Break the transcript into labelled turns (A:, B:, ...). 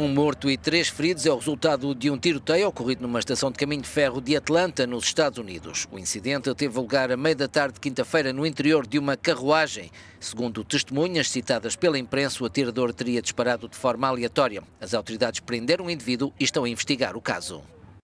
A: Um morto e três feridos é o resultado de um tiroteio ocorrido numa estação de caminho de ferro de Atlanta, nos Estados Unidos. O incidente teve lugar a meia da tarde de quinta-feira no interior de uma carruagem. Segundo testemunhas citadas pela imprensa, o atirador teria disparado de forma aleatória. As autoridades prenderam o indivíduo e estão a investigar o caso.